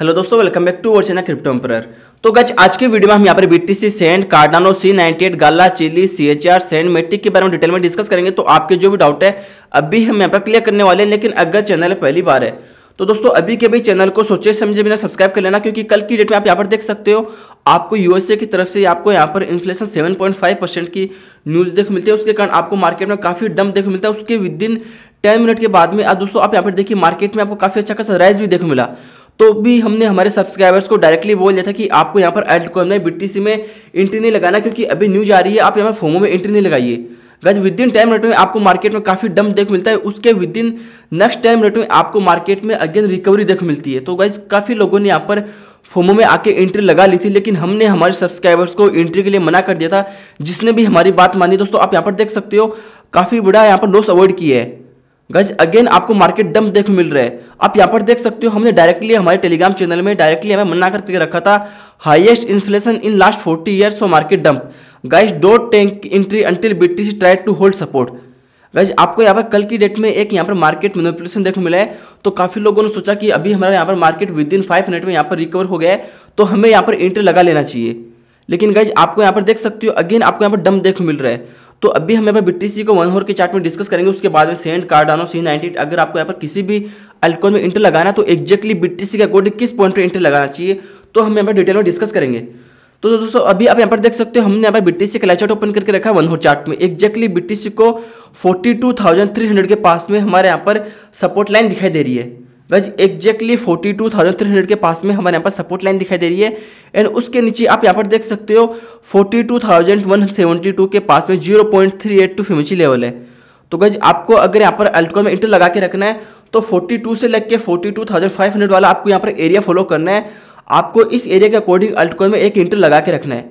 hello दोस्तों welcome back to our channel crypto एम्पर तो गज आज के वीडियो में हम यहाँ पर BTC sand Cardano C ninety eight Gala चिली C H R sand Matic के बारे में डिटेल में डिस्कस करेंगे तो आपके जो भी डाउट है अभी हम यहाँ पर क्लियर करने वाले हैं लेकिन अगर चैनल पहली बार है तो दोस्तों अभी के भी चैनल को सोचे समझे बिना सब्सक्राइब कर लेना क्योंकि कल की डेट में आप यहाँ पर देख सकते हो आपको यूएसए की तरफ से आपको यहाँ पर इन्फ्लेशन 7.5 परसेंट की न्यूज़ देख मिलती है उसके कारण आपको मार्केट में काफ़ी डम देख मिलता है उसके विद इन टेन मिनट के बाद में दोस्तों आप यहाँ पर देखिए मार्केट में आपको काफ़ी अच्छा खासा राइज भी देख मिला तो भी हमने हमारे सब्सक्राइबर्स को डायरेक्टली बोल दिया था कि आपको यहाँ पर एल्ट कॉइन में बी में एंट्री नहीं लगाना क्योंकि अभी न्यूज आ रही है आप यहाँ पर फोमो में एंट्री नहीं लगाइए गज विद इन टाइम रेट में आपको मार्केट में काफ़ी डम देख मिलता है उसके within next time rate में आपको मार्केट में अगेन रिकवरी देख मिलती है तो गज काफ़ी लोगों ने यहाँ पर फोमो में आके एंट्री लगा ली थी लेकिन हमने हमारे सब्सक्राइबर्स को एंट्री के लिए मना कर दिया था जिसने भी हमारी बात मानी दोस्तों आप यहाँ पर देख सकते हो काफ़ी बड़ा यहाँ पर लॉस अवॉइड किया है गज अगेन आपको मार्केट डंप देख मिल रहा है आप यहाँ पर देख सकते हो हमने डायरेक्टली हमारे टेलीग्राम चैनल में डायरेक्टली हमें मना करके रखा था highest inflation in last forty years for market dump guys डोट take entry until BTC tried to hold support guys आपको यहाँ पर कल की डेट में एक यहाँ पर मार्केट मेनिपुलेशन देखने मिला है तो काफ़ी लोगों ने सोचा कि अभी हमारा यहाँ पर market within five minute में यहाँ पर रिकवर हो गया है तो हमें यहाँ पर एंट्री लगा लेना चाहिए लेकिन गाइज आपको यहाँ पर देख सकते हो अगेन आपको यहाँ पर डम देखने मिल रहा है तो अभी हम यहाँ पर को वन होर के चार्ट में डिस्कस करेंगे उसके बाद में सेंट कार्डानो सी नाइनटी अगर आपको यहाँ पर किसी भी अल्कोन में इंटर लगाना तो एक्जैक्टली बी के अकॉर्डिंग किस पॉइंट पर इंटर लगाना चाहिए तो हम यहाँ पर डिटेल में डिस्कस करेंगे तो दोस्तों अभी आप यहाँ पर देख सकते हो हमने यहाँ पर सी का लाइचार्ट ओपन करके रखा है वन हो चार्ट में एक्जैक्टली बी को फोर्टी के पास में हमारे यहाँ पर सपोर्ट लाइन दिखाई दे रही है was exactly forty two thousand three hundred के पास में हमारे यहाँ पर सपोर्ट लाइन दिखाई दे रही है एंड उसके नीचे आप यहाँ पर देख सकते हो forty two thousand one seventy two के पास में zero point three eight two फिमची लेवल है तो गज आपको अगर यहाँ पर अल्टकॉन में इंटर लगा के रखना है तो फोर्टी टू से लग के forty two thousand five hundred वाला आपको यहाँ पर एरिया फॉलो करना है आपको इस एरिया के अकॉर्डिंग अल्टकोन में एक इंटर लगा के रखना है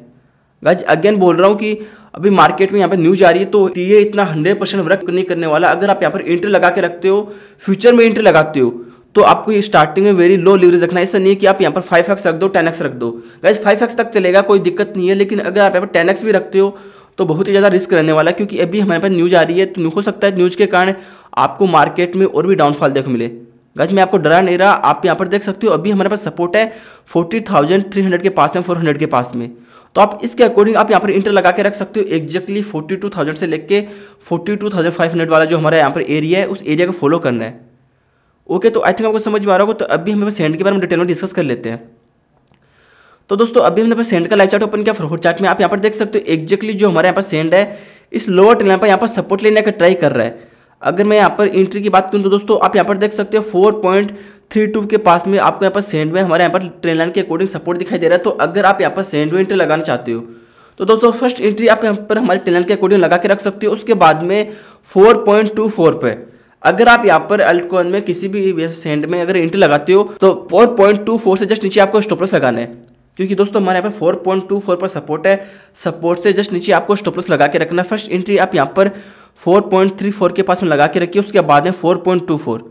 गज अगेन बोल रहा हूँ कि अभी मार्केट में यहाँ पर न्यूज आ रही है तो ये इतना हंड्रेड परसेंट वर्क नहीं करने वाला अगर आप यहाँ पर इंटर लगा के रखते हो फ्यूचर में इंटर लगाते हो तो आपको ये स्टार्टिंग में वेरी लो लीवरेज रखना है ऐसा नहीं है कि आप यहाँ पर फाइव एक्स रख दो टेन एक्स रख दो गाइज फाइव एक्स तक चलेगा कोई दिक्कत नहीं है लेकिन अगर आप यहाँ पर टेन एक्स भी रखते हो तो बहुत ही ज़्यादा रिस्क रहने वाला है क्योंकि अभी हमारे पास न्यूज़ आ रही है तो हो सकता है न्यूज़ के कारण आपको मार्केट में और भी डाउनफॉल देख मिले गाइज मैं आपको डरा नहीं रहा आप यहाँ पर देख सकते हो अभी हमारे पास सपोर्ट है फोर्टी थाउजेंड थ्री हंड्रेड के पास में फोर हंड्रेड के पास में तो आप इसके अकॉर्डिंग आप यहाँ पर इंटर लगा के रख सकते हो एक्जैक्टली फोर्टी टू थाउजेंड से लेके forty two thousand five hundred वाला जो हमारा यहाँ पर एरिया है उस एरिया को फॉलो करना है ओके तो आई थिंक आपको समझ में आ रहा होगा तो अभी हम सेंड के बारे में डिटेल में डिस्कस कर लेते हैं तो दोस्तों अभी हमने सेंड का लाइव चार्ट ओपन किया फ्लोर चार्ट में आप यहाँ पर देख सकते हो एक्जेक्टली जो हमारे यहाँ पर सेंड है इस लोअर ट्रेन पर यहाँ पर सपोर्ट लेने का ट्राई कर रहा है अगर मैं यहाँ पर एंट्री की बात करूँ तो दोस्तों आप यहाँ पर देख सकते हो फोर पॉइंट थ्री टू के पास में आपको यहाँ पर सेंड में हमारे यहाँ पर ट्रेन लाइन के अकॉर्डिंग सपोर्ट दिखाई दे रहा है तो अगर आप यहाँ पर सेंड में एंट्री लगाना चाहते हो तो दोस्तों फर्स्ट एंट्री आप यहाँ पर हमारे ट्रेन लाइन के अकॉर्डिंग लगा के रख सकते हो उसके बाद में फोर पॉइंट टू फोर पर अगर आप यहाँ पर अल्ट में किसी भी सेंड में अगर इंट लगाते हो तो 4.24 से जस्ट नीचे आपको स्टोपलस लगाना है क्योंकि दोस्तों हमारे यहाँ पर 4.24 पर सपोर्ट है सपोर्ट से जस्ट नीचे आपको स्टोपलस लगा के रखना फर्स्ट एंट्री आप यहाँ पर 4.34 के पास में लगा के रखिए उसके बाद में 4.24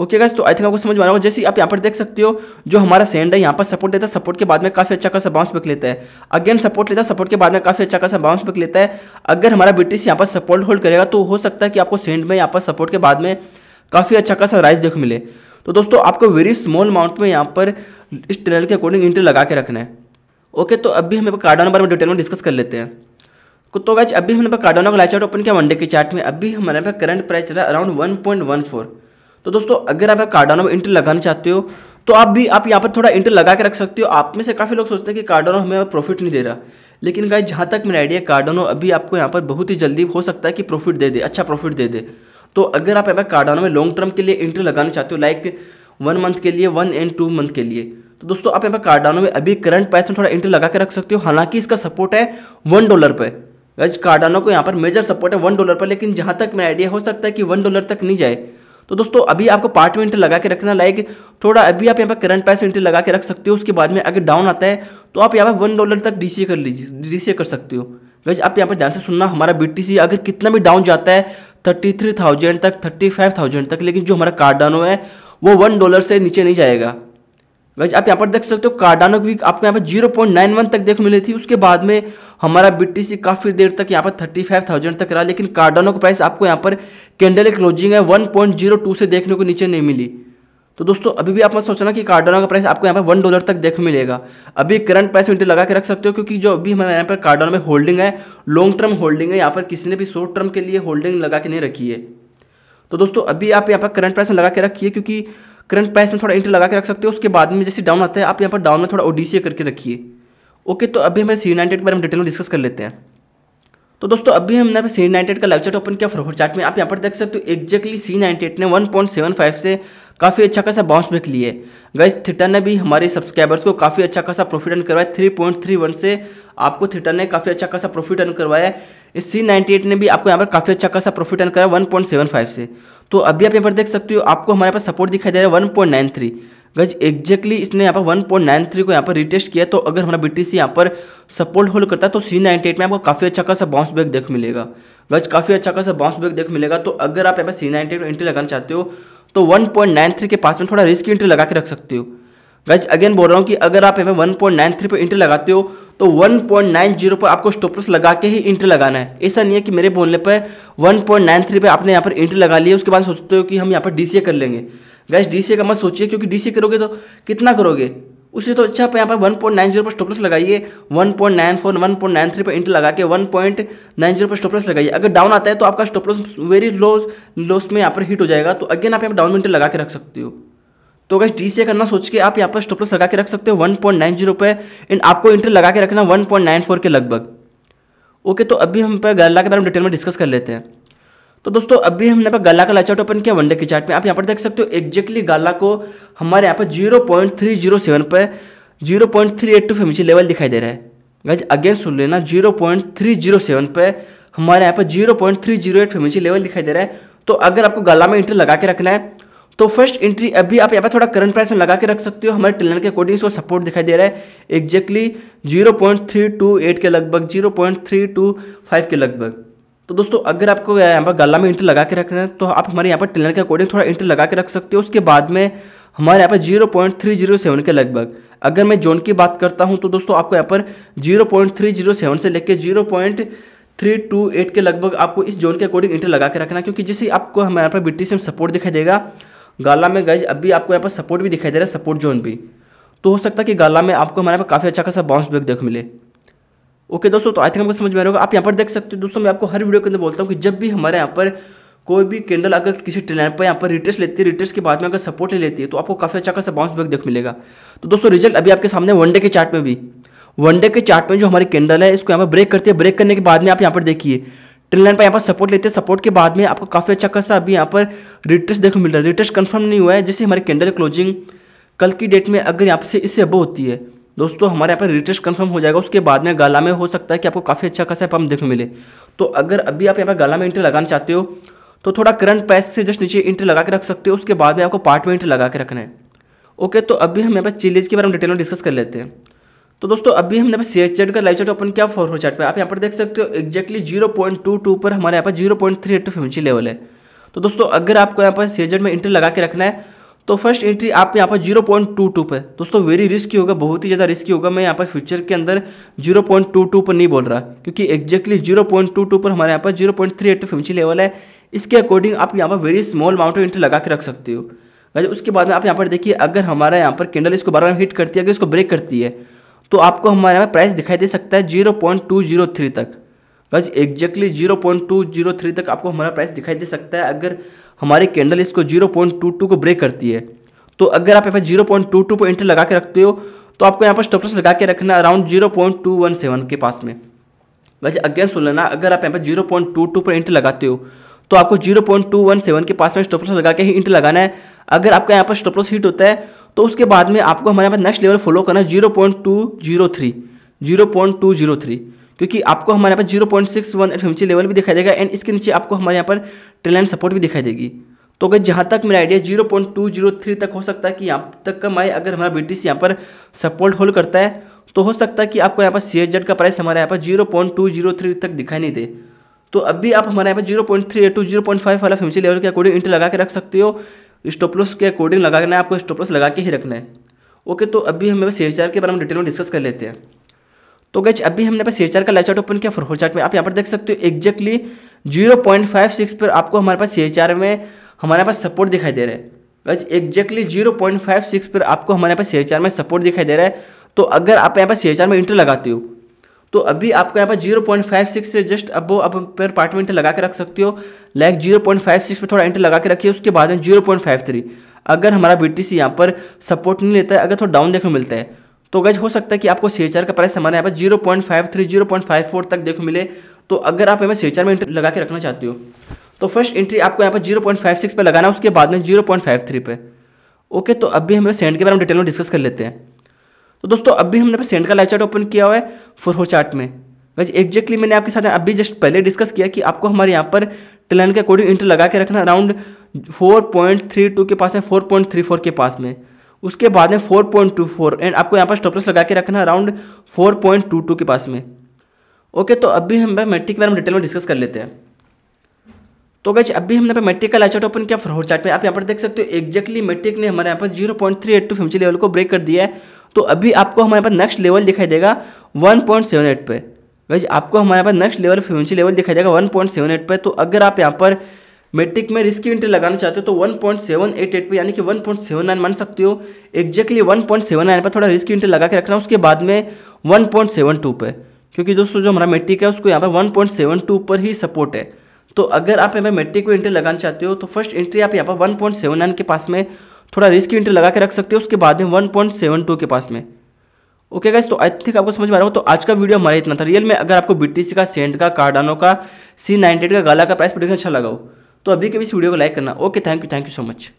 ओके गाइस तो आई थिंक आपको समझ में आ रहा होगा जैसे आप यहाँ पर देख सकते हो जो हमारा सेंड है यहाँ पर सपोर्ट देता है सपोर्ट के बाद में काफ़ी अच्छा खासा बाउंस बैक लेता है अगेन सपोर्ट लेता है सपोर्ट के बाद में काफ़ी अच्छा खासा बाउंस बैक लेता है अगर हमारा बीटीसी यहाँ पर सपोर्ट होल्ड करेगा तो हो सकता है कि आपको सेंड में यहाँ पर सपोर्ट के बाद में काफ़ी अच्छा खासा राइज देख मिले तो दोस्तों आपको वेरी स्मॉल अमाउंट में यहाँ पर इस ट्रेनल के अकॉर्डिंग इंट्री लगा के रखना है ओके तो अभी हम कार्डानो बारे में डिटेल में डिस्कस कर लेते हैं तो गाइज तो अभी हमने कार्डानो का लाइव चार्ट ओपन किया वनडे के चार्ट में अभी हमारे पास करंट प्राइस चला around one point one four तो दोस्तों अगर आप कार्डानो में इंटर लगाना चाहते हो तो आप भी आप यहाँ पर थोड़ा इंटर लगा के रख सकते हो आप में से काफ़ी लोग सोचते हैं कि कार्डानो हमें प्रॉफिट नहीं दे रहा लेकिन भाई जहाँ तक मेरा आइडिया कार्डानो अभी आपको यहाँ पर बहुत ही जल्दी हो सकता है कि प्रॉफिट दे दे अच्छा प्रॉफिट दे दे तो अगर आप यहाँ पर कार्डानो में लॉन्ग टर्म के लिए इंटर लगाना चाहते हो लाइक वन मंथ के लिए वन एंड टू मंथ के लिए तो दोस्तों आप यहाँ पर कार्डानो में अभी करंट प्राइस में थोड़ा इंटर लगा के रख सकते हो हालांकि इसका सपोर्ट है वन डॉलर पर गज कार्डानो को यहाँ पर मेजर सपोर्ट है वन डॉलर पर लेकिन जहाँ तक मेरा आइडिया हो सकता है कि वन डॉलर तक नहीं जाए तो दोस्तों अभी आपको पार्ट में इंटर लगा के रखना लाइक थोड़ा अभी आप यहाँ पर करंट प्राइस इंटर लगा के रख सकते हो उसके बाद में अगर डाउन आता है तो आप यहाँ पर वन डॉलर तक डी कर लीजिए डी कर सकते हो वैसे आप यहाँ पर ध्यान से सुनना हमारा बी अगर कितना भी डाउन जाता है थर्टी थ्री थाउजेंड तक थर्टी फाइव थाउजेंड तक लेकिन जो हमारा कार्ड डाउन है वो वन डॉलर से नीचे नहीं जाएगा वैसे आप यहाँ पर देख सकते हो कार्डानो की आपको यहाँ पर जीरो पॉइंट नाइन वन तक देख मिली थी उसके बाद में हमारा बीटीसी काफ़ी देर तक यहाँ पर थर्टी फाइव थाउजेंड तक रहा लेकिन कार्डानो का प्राइस आपको यहाँ पर कैंडल क्लोजिंग है वन पॉइंट जीरो टू से देखने को नीचे नहीं मिली तो दोस्तों अभी भी आप मत सोचना कि कार्डानो का प्राइस आपको यहाँ पर वन डॉलर तक देख मिलेगा अभी करंट प्राइस में लगा के रख सकते हो क्योंकि जो अभी हमारे यहाँ पर कार्डानो में होल्डिंग है लॉन्ग टर्म होल्डिंग है यहाँ पर किसी ने भी शॉर्ट टर्म के लिए होल्डिंग लगा के नहीं रखी है तो दोस्तों अभी आप यहाँ पर करंट प्राइस लगा के रखिए क्योंकि करंट प्राइस में थोड़ा इंटर लगा के रख सकते हो उसके बाद में जैसे डाउन आता है आप यहाँ पर डाउन में थोड़ा ओडीसी करके रखिए ओके तो अभी हमें सी यूनाइटेड के बारे में डिटेल में डिस्कस कर लेते हैं तो दोस्तों अभी हमने यहाँ पर सी नाइनटेट का लाइव चार्ट ओपन किया फ्लोर चार्ट में आप यहाँ पर देख सकते हो एक्जैक्टली सी नाइनटेट ने 1.75 से काफ़ी अच्छा खासा बाउंस बैक लिए गाइस थीटा ने भी हमारे सब्सक्राइबर्स को काफ़ी अच्छा खासा प्रॉफिट अर्न करवाया 3.31 से आपको थीटा ने काफ़ी अच्छा खासा प्रॉफिट अर्न करवाया इस सी नाइनटी एट ने भी आपको यहाँ पर काफ़ी अच्छा खासा प्रॉफिट अर्न करवाया 1.75 से तो अभी आप यहाँ पर देख सकते हो आपको हमारे पास सपोर्ट दिखाई दे रहा है one point nine three guys exactly इसने यहाँ पर वन पॉइंट नाइन थ्री को यहाँ पर रिटेस्ट किया तो अगर हमारा बी टी सी यहाँ पर सपोर्ट होल्ड करता है तो सी नाइनटी एट में आपको काफ़ी अच्छा खासा बाउंस बैक देख मिलेगा गज काफ़ी अच्छा खासा बाउंस बैक देख मिलेगा तो अगर आप यहाँ पर सी नाइनटी एट में एंट्री लगाना चाहते हो तो वन पॉइंट नाइन थ्री के पास में थोड़ा रिस्क एंट्री लगा के रख सकते हो गज अगेन बोल रहा हूँ कि अगर आप यहाँ पर वन पॉइंट नाइन थ्री पर एंट्री लगाते हो तो 1.90 पर आपको स्टॉप लॉस लगा के ही इंटर लगाना है ऐसा नहीं है कि मेरे बोलने पर 1.93 पे आपने यहाँ पर इंटर लगा लिया उसके बाद सोचते हो कि हम यहाँ पर डी कर लेंगे गैस डी का मत सोचिए क्योंकि डी करोगे तो कितना करोगे उससे तो अच्छा आप यहाँ पर वन पॉइंट नाइन जीरो पर स्टॉपलस लगाइए one point nine four one point nine three पर इंटर लगा के वन पॉइंट नाइन जीरो पर स्टॉपलस लगाइए अगर डाउन आता है तो आपका स्टॉपलस वेरी लो लोस में यहाँ पर हिट हो जाएगा तो अगेन आप यहाँ पर डाउन में इंटर लगा के रख सकते हो तो अगर डी सी करना सोच के आप यहाँ पर स्टॉपलॉस लगा के रख सकते हो वन पॉइंट नाइन जीरो पे एंड आपको इंटर लगा के रखना वन पॉइंट नाइन फोर के लगभग ओके तो अभी हम पर गला के बारे में डिटेल में डिस्कस कर लेते हैं तो दोस्तों अभी हमने पर गला का लाइचार्ट ओपन किया वनडे के चार्ट में आप यहाँ पर देख सकते हो एक्जैक्टली गला को हमारे यहाँ पर zero point three zero seven पर zero point three eight two फेम नीचे लेवल दिखाई दे रहा है गज अगेन सुन लेना zero point three zero seven पर हमारे यहाँ पर zero point three zero eight फिर नीचे लेवल दिखाई दे रहा है तो अगर आपको गला में इंटर लगा के रखना है तो फर्स्ट एंट्री अभी आप यहाँ पर थोड़ा करंट प्राइस में लगा के रख सकते हो हमारे ट्रिलन के अकॉर्डिंग इसको सपोर्ट दिखाई दे रहा है exactly zero point three two eight के लगभग zero point three two five के लगभग तो दोस्तों अगर आपको यहाँ पर गला में इंटर लगा के रखना है तो आप हमारे यहाँ पर ट्रेलर के अकॉर्डिंग थोड़ा इंटर लगा के रख सकते हो उसके बाद में हमारे यहाँ पर zero point three zero seven के लगभग अगर मैं जोन की बात करता हूँ तो दोस्तों आपको यहाँ पर zero point three zero seven से लेकर zero point three two eight के लगभग आपको इस जोन के अकॉर्डिंग इंटर लगा के रखना क्योंकि जैसे आपको हमारे यहाँ पर बी टी सपोर्ट दिखाई देगा गाला में गज अभी आपको यहाँ पर सपोर्ट भी दिखाई दे रहा है सपोर्ट जोन भी तो हो सकता है कि गाला में आपको हमारे यहाँ पर काफ़ी अच्छा खासा बाउंस बैक देख मिले ओके दोस्तों तो आई थिंक आपको समझ में आ रहा आप यहाँ पर देख सकते हो दोस्तों मैं आपको हर वीडियो के अंदर बोलता हूँ कि जब भी हमारे यहाँ पर कोई भी कैंडल अगर किसी ट्रेन पर यहाँ पर रिटेस्ट लेती है रिटर्स के बाद में अगर सपोर्ट ले लेती है तो आपको काफ़ी अच्छा खासा बाउंस बैक देख मिलेगा तो दोस्तों रिजल्ट अभी आपके सामने वनडे के चार्ट में भी वनडे के चार्ट में जो हमारी कैंडल है इसको यहाँ पर ब्रेक करती है ब्रेक करने के बाद में आप यहाँ पर देखिए ट्रेन लाइन पर यहाँ पर सपोर्ट लेते हैं सपोर्ट के बाद में आपको काफ़ी अच्छा खासा अभी यहाँ पर रिटर्स देखने मिल रहा है रिटर्स कन्फर्म नहीं हुआ है जैसे हमारे कैंडल क्लोजिंग कल की डेट में अगर यहाँ से इससे अबो होती है दोस्तों हमारे यहाँ पर रिटर्स कन्फर्म हो जाएगा उसके बाद में गाला में हो सकता है कि आपको काफ़ी अच्छा खासा पंप देखने मिले तो अगर अभी आप यहाँ पर गाला में इंटर लगाना चाहते हो तो थोड़ा करंट पैस से जस्ट नीचे इंटर लगा के रख सकते हो उसके बाद में आपको पार्ट में इंटर लगा के रखना है ओके तो अभी हम यहाँ पर चिलेज के बारे में डिटेल में डिस्कस कर लेते हैं तो दोस्तों अभी हमने पास सी एच का लाइव चार्ट ओपन किया फॉरवर्ड चार्ट पे आप यहाँ पर देख सकते हो exactly zero point two two पर हमारे यहाँ पर zero point three eight fifty level है तो दोस्तों अगर आपको यहाँ पर सी एच में एंट्री लगा के रखना है तो फर्स्ट एंट्री आप यहाँ पर जीरो पॉइंट टू टू पर दोस्तों वेरी रिस्की होगा बहुत ही ज़्यादा रिस्की होगा मैं यहाँ पर फ्यूचर के अंदर जीरो पॉइंट टू टू पर नहीं बोल रहा क्योंकि exactly zero point two two पर हमारे यहाँ पर zero point three eight fifty level है इसके अकॉर्डिंग आप यहाँ पर very small amount of entry लगा के रख सकते हो वैसे उसके बाद में आप यहाँ पर देखिए अगर हमारा यहाँ पर कैंडल इसको बार बार हिट करती है अगर इसको ब्रेक करती है तो आपको हमारे यहाँ प्राइस दिखाई दे सकता है zero point two zero three तक बस exactly zero point two zero three तक आपको हमारा प्राइस दिखाई दे सकता है अगर हमारी कैंडल इसको जीरो पॉइंट टू टू को ब्रेक करती है तो अगर आप यहाँ पर जीरो पॉइंट टू टू पर एंट्री लगा के रखते हो तो आपको यहाँ पर स्टॉपलस लगा के रखना around zero point two one seven के पास में अगेन सुन लेना अगर आप यहाँ पर जीरो पॉइंट टू टू पर इंटर लगाते हो तो आपको zero point two one seven के पास में स्टॉपलॉस लगा के ही इंटर लगाना है अगर आपका यहाँ पर स्टॉपलस हिट होता है तो उसके बाद में आपको हमारे यहाँ पर नेक्स्ट लेवल फॉलो करना है zero point two zero three zero point two zero three क्योंकि आपको हमारे यहाँ पर zero point six one eight fifty level भी दिखाई देगा एंड इसके नीचे आपको हमारे यहाँ पर ट्रेन सपोर्ट भी दिखाई देगी तो अगर जहाँ तक मेरा idea zero point two zero three तक हो सकता है कि यहाँ तक का माए अगर हमारा बी टी सी यहाँ पर सपोर्ट होल्ड करता है तो हो सकता है कि आपको यहाँ पर सी एच जेड का प्राइस हमारे यहाँ पर zero point two zero three तक दिखाई नहीं दे तो अभी आप हमारे यहाँ पर zero point three eight two zero point five वाला फ्यूचर लेवल के अकॉर्डिंग इंटर लगा के रख सकते हो स्टोपलोस के अकॉर्डिंग करना है आपको स्टोपलोस लगा के ही रखना है ओके तो अभी हम सी एच के बारे में डिटेल में डिस्कस कर लेते हैं तो गैच अभी हमने पास सी एच का लाइव चार्ट ओपन किया फोर चार्ट में आप यहाँ पर देख सकते हो exactly zero point five six पर आपको हमारे पास सी एच में हमारे पास सपोर्ट दिखाई दे रहा है guys exactly zero point five six पर आपको हमारे पास सी एच में सपोर्ट दिखाई दे रहा है तो अगर आप यहाँ पर सी एच में इंटर लगाते हो तो अभी आपको यहाँ पर जीरो पॉइंट फाइव सिक्स से जस्ट अब वो अब पर पार्ट में इंटर लगा के रख सकते हो like zero point five six पर थोड़ा इंटर लगा के रखिए उसके बाद में जीरो पॉइंट फाइव थ्री अगर हमारा बी टी सी यहाँ पर सपोर्ट नहीं लेता है अगर थोड़ा डाउन देखने को मिलता है तो गज हो सकता है कि आपको सी का प्राइस हमारे यहाँ पर zero point five three zero point five four तक देखो मिले तो अगर आप हमें सी में इंटर लगा के रखना चाहते हो तो फर्स्ट एंट्री आपको यहाँ पर जीरो पॉइंट फाइव सिक्स पर लगाना है उसके बाद में जीरो पॉइंट फाइव थ्री पे ओके तो अभी हमें सेंड के बारे में डिटेल में डिस्कस कर लेते हैं तो दोस्तों अभी हमने सेंड का लाइव चार्ट ओपन किया हुआ है फोर चार्ट में बस एक्जैक्टली मैंने आपके साथ अभी जस्ट पहले डिस्कस किया कि आपको हमारे यहाँ पर ट्रेन के अकॉर्डिंग इंटर लगा के रखना अराउंड 4.32 के पास है 4.34 के पास में उसके बाद में 4.24 एंड आपको यहाँ पर स्टॉपलस लगा के रखना अराउंड 4.22 के पास में ओके तो अभी हम मेट्रिक के बारे में डिटेल में डिस्कस कर लेते हैं तो गैज अभी हमने पर मेट्रिक का लाइचार्ट ओपन किया फ्रॉड चार्ट पे आप यहाँ पर देख सकते हो एक्जैक्टली मेट्रिक ने हमारे यहाँ पर zero point three eight two fifty level को ब्रेक कर दिया है तो अभी आपको हमारे पास नेक्स्ट लेवल दिखाई देगा वन पॉइंट सेवन एट पर वैसे आपको हमारे पास नेक्स्ट लेवल फ्रीवेंसी लेवल दिखाई देगा वन पॉइंट सेवन एट पे तो अगर आप यहाँ पर मेट्रिक में रिस्की एंट्री लगाना चाहते हो तो 1.788 पे यानी कि 1.79 मान सकते हो एक्जैक्टली 1.79 पर थोड़ा रिस्की एंट्री लगा के रखना उसके बाद में 1.72 पे क्योंकि दोस्तों जो हमारा मेट्रिक है उसको यहाँ पर वन टू पर ही सपोर्ट है तो अगर आप यहाँ पर मेट्रिक में एंट्री लगाना चाहते हो तो फर्स्ट एंट्री आप यहाँ पर नाइन के पास में थोड़ा रिस्क इंटर लगा के रख सकते हो उसके बाद में वन पॉइंट सेवन टू के पास में ओके गाइस तो आई थिंक आपको समझ में आ रहा हो तो आज का वीडियो हमारा इतना था रियल में अगर आपको बीटीसी का सेंट का कार्डानो का सी नाइनटेड का गाला का प्राइस प्रोडक्शन अच्छा लगा हो तो अभी के भी इस वीडियो को लाइक करना okay thank you thank you so much